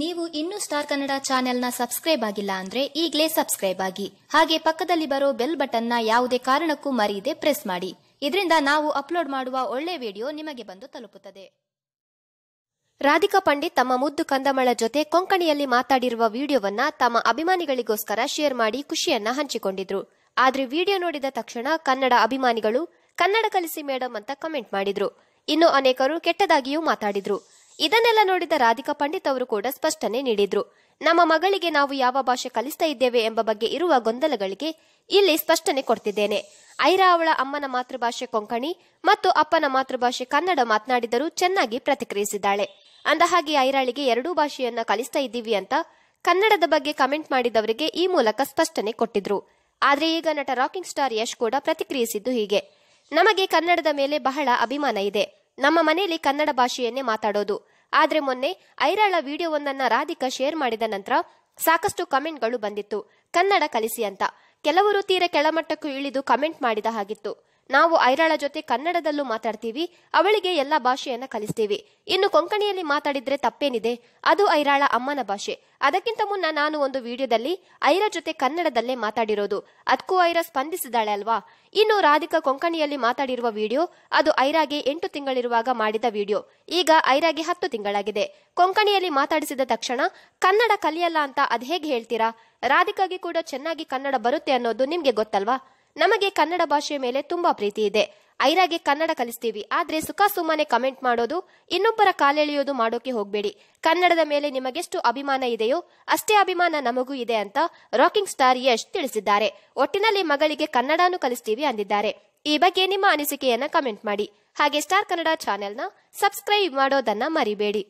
ನೀವು ಇನ್ನೂ ಸ್ಟಾರ್ ಕನ್ನಡ ಚಾನೆಲ್ನ ಸಬ್ಸ್ಕ್ರೈಬ್ ಆಗಿಲ್ಲ ಅಂದ್ರೆ ಈಗಲೇ ಸಬ್ಸ್ಕ್ರೈಬ್ ಆಗಿ ಹಾಗೆ ಪಕ್ಕದಲ್ಲಿ ಬರೋ ಬೆಲ್ ಬಟನ್ನ ಯಾವುದೇ ಕಾರಣಕ್ಕೂ ಮರೆಯದೆ ಪ್ರೆಸ್ ಮಾಡಿ ಇದರಿಂದ ನಾವು ಅಪ್ಲೋಡ್ ಮಾಡುವ ಒಳ್ಳೆ ವಿಡಿಯೋ ನಿಮಗೆ ಬಂದು ತಲುಪುತ್ತದೆ ರಾಧಿಕಾ ಪಂಡಿತ್ ತಮ್ಮ ಮುದ್ದು ಕಂದಮಳ ಜೊತೆ ಕೊಂಕಣಿಯಲ್ಲಿ ಮಾತಾಡಿರುವ ವಿಡಿಯೋವನ್ನ ತಮ್ಮ ಅಭಿಮಾನಿಗಳಿಗೋಸ್ಕರ ಶೇರ್ ಮಾಡಿ ಖುಷಿಯನ್ನ ಹಂಚಿಕೊಂಡಿದ್ರು ಆದ್ರೆ ವಿಡಿಯೋ ನೋಡಿದ ತಕ್ಷಣ ಕನ್ನಡ ಅಭಿಮಾನಿಗಳು ಕನ್ನಡ ಕಲಿಸಿ ಮೇಡಮ್ ಅಂತ ಕಮೆಂಟ್ ಮಾಡಿದ್ರು ಇನ್ನು ಅನೇಕರು ಕೆಟ್ಟದಾಗಿಯೂ ಮಾತಾಡಿದ್ರು ಇದನ್ನೆಲ್ಲ ನೋಡಿದ ರಾಧಿಕಾ ಪಂಡಿತ್ ಅವರು ಕೂಡ ಸ್ಪಷ್ಟನೆ ನೀಡಿದ್ರು ನಮ್ಮ ಮಗಳಿಗೆ ನಾವು ಯಾವ ಭಾಷೆ ಕಲಿಸ್ತಾ ಇದ್ದೇವೆ ಎಂಬ ಬಗ್ಗೆ ಇರುವ ಗೊಂದಲಗಳಿಗೆ ಇಲ್ಲಿ ಸ್ಪಷ್ಟನೆ ಕೊಡ್ತಿದ್ದೇನೆ ಐರಾ ಅವಳ ಅಮ್ಮನ ಮಾತೃಭಾಷೆ ಕೊಂಕಣಿ ಮತ್ತು ಅಪ್ಪನ ಮಾತೃಭಾಷೆ ಕನ್ನಡ ಮಾತನಾಡಿದರೂ ಚೆನ್ನಾಗಿ ಪ್ರತಿಕ್ರಿಯಿಸಿದ್ದಾಳೆ ಅಂದಹಾಗೆ ಐರಾಳಿಗೆ ಎರಡೂ ಭಾಷೆಯನ್ನ ಕಲಿಸ್ತಾ ಇದ್ದೀವಿ ಅಂತ ಕನ್ನಡದ ಬಗ್ಗೆ ಕಮೆಂಟ್ ಮಾಡಿದವರಿಗೆ ಈ ಮೂಲಕ ಸ್ಪಷ್ಟನೆ ಕೊಟ್ಟಿದ್ರು ಆದರೆ ಈಗ ನಟ ರಾಕಿಂಗ್ ಸ್ಟಾರ್ ಯಶ್ ಕೂಡ ಪ್ರತಿಕ್ರಿಯಿಸಿದ್ದು ಹೀಗೆ ನಮಗೆ ಕನ್ನಡದ ಮೇಲೆ ಬಹಳ ಅಭಿಮಾನ ಇದೆ ನಮ್ಮ ಮನೆಯಲ್ಲಿ ಕನ್ನಡ ಭಾಷೆಯನ್ನೇ ಮಾತಾಡೋದು ಆದ್ರೆ ಮೊನ್ನೆ ಐರಾಳ ವಿಡಿಯೋವೊಂದನ್ನ ರಾಧಿಕಾ ಶೇರ್ ಮಾಡಿದ ನಂತರ ಸಾಕಷ್ಟು ಕಮೆಂಟ್ಗಳು ಬಂದಿತ್ತು ಕನ್ನಡ ಕಲಿಸಿ ಅಂತ ಕೆಲವರು ತೀರ ಕೆಳಮಟ್ಟಕ್ಕೂ ಇಳಿದು ಕಮೆಂಟ್ ಮಾಡಿದ ಹಾಗಿತ್ತು ನಾವು ಐರಾಳ ಜೊತೆ ಕನ್ನಡದಲ್ಲೂ ಮಾತಾಡ್ತೀವಿ ಅವಳಿಗೆ ಎಲ್ಲ ಭಾಷೆಯನ್ನ ಕಲಿಸ್ತೀವಿ ಇನ್ನು ಕೊಂಕಣಿಯಲ್ಲಿ ಮಾತಾಡಿದ್ರೆ ತಪ್ಪೇನಿದೆ ಅದು ಐರಾಳ ಅಮ್ಮನ ಭಾಷೆ ಅದಕ್ಕಿಂತ ಮುನ್ನ ನಾನು ಒಂದು ವಿಡಿಯೋದಲ್ಲಿ ಐರ ಜೊತೆ ಕನ್ನಡದಲ್ಲೇ ಮಾತಾಡಿರೋದು ಅದಕ್ಕೂ ಐರ ಸ್ಪಂದಿಸಿದಾಳೆ ಅಲ್ವಾ ಇನ್ನು ರಾಧಿಕಾ ಕೊಂಕಣಿಯಲ್ಲಿ ಮಾತಾಡಿರುವ ವಿಡಿಯೋ ಅದು ಐರಾಗೆ ಎಂಟು ತಿಂಗಳಿರುವಾಗ ಮಾಡಿದ ವಿಡಿಯೋ ಈಗ ಐರಾಗೆ ಹತ್ತು ತಿಂಗಳಾಗಿದೆ ಕೊಂಕಣಿಯಲ್ಲಿ ಮಾತಾಡಿಸಿದ ತಕ್ಷಣ ಕನ್ನಡ ಕಲಿಯಲ್ಲ ಅಂತ ಅದ್ ಹೇಗೆ ಹೇಳ್ತೀರಾ ರಾಧಿಕಾಗೆ ಕೂಡ ಚೆನ್ನಾಗಿ ಕನ್ನಡ ಬರುತ್ತೆ ಅನ್ನೋದು ನಿಮ್ಗೆ ಗೊತ್ತಲ್ವಾ ನಮಗೆ ಕನ್ನಡ ಭಾಷೆಯ ಮೇಲೆ ತುಂಬಾ ಪ್ರೀತಿ ಇದೆ ಐರಾಗೆ ಕನ್ನಡ ಕಲಿಸ್ತೀವಿ ಆದ್ರೆ ಸುಖ ಸುಮ್ಮನೆ ಕಮೆಂಟ್ ಮಾಡೋದು ಇನ್ನೊಬ್ಬರ ಕಾಲೆಳೆಯೋದು ಮಾಡೋಕೆ ಹೋಗ್ಬೇಡಿ ಕನ್ನಡದ ಮೇಲೆ ನಿಮಗೆಷ್ಟು ಅಭಿಮಾನ ಇದೆಯೋ ಅಷ್ಟೇ ಅಭಿಮಾನ ನಮಗೂ ಇದೆ ಅಂತ ರಾಕಿಂಗ್ ಸ್ಟಾರ್ ಯಶ್ ತಿಳಿಸಿದ್ದಾರೆ ಒಟ್ಟಿನಲ್ಲಿ ಮಗಳಿಗೆ ಕನ್ನಡನೂ ಕಲಿಸ್ತೀವಿ ಅಂದಿದ್ದಾರೆ ಈ ಬಗ್ಗೆ ನಿಮ್ಮ ಅನಿಸಿಕೆಯನ್ನ ಕಮೆಂಟ್ ಮಾಡಿ ಹಾಗೆ ಸ್ಟಾರ್ ಕನ್ನಡ ಚಾನೆಲ್ನ ಸಬ್ಸ್ಕ್ರೈಬ್ ಮಾಡೋದನ್ನ ಮರಿಬೇಡಿ